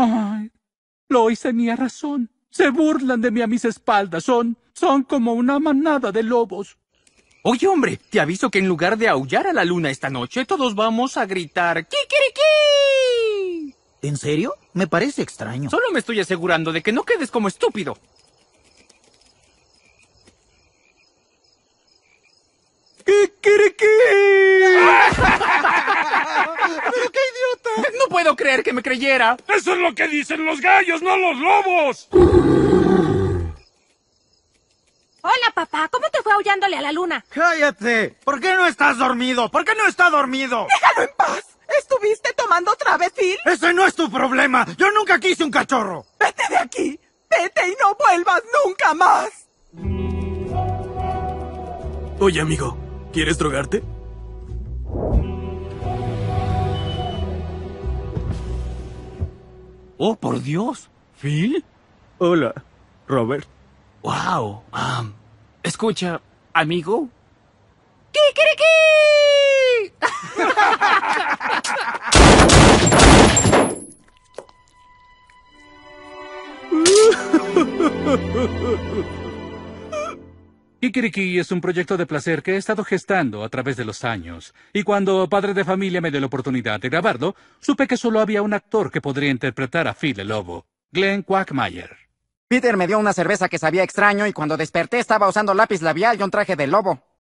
Ay, Lois tenía razón. Se burlan de mí a mis espaldas. Son, son como una manada de lobos. Oye, hombre, te aviso que en lugar de aullar a la luna esta noche, todos vamos a gritar ¡Kikiriki! ¿En serio? Me parece extraño. Solo me estoy asegurando de que no quedes como estúpido. ¡Kikiriki! ¡Pero qué idiota! puedo creer que me creyera. Eso es lo que dicen los gallos, no los lobos. Hola, papá. ¿Cómo te fue aullándole a la luna? Cállate. ¿Por qué no estás dormido? ¿Por qué no está dormido? Déjalo en paz. ¿Estuviste tomando travesil? Ese no es tu problema. Yo nunca quise un cachorro. Vete de aquí. Vete y no vuelvas nunca más. Oye, amigo, ¿quieres drogarte? Oh, por Dios. Phil. Hola, Robert. Wow. Um, escucha, amigo. Kikiriki es un proyecto de placer que he estado gestando a través de los años, y cuando Padre de Familia me dio la oportunidad de grabarlo, supe que solo había un actor que podría interpretar a Phil el Lobo, Glenn Quagmire. Peter me dio una cerveza que sabía extraño y cuando desperté estaba usando lápiz labial y un traje de lobo.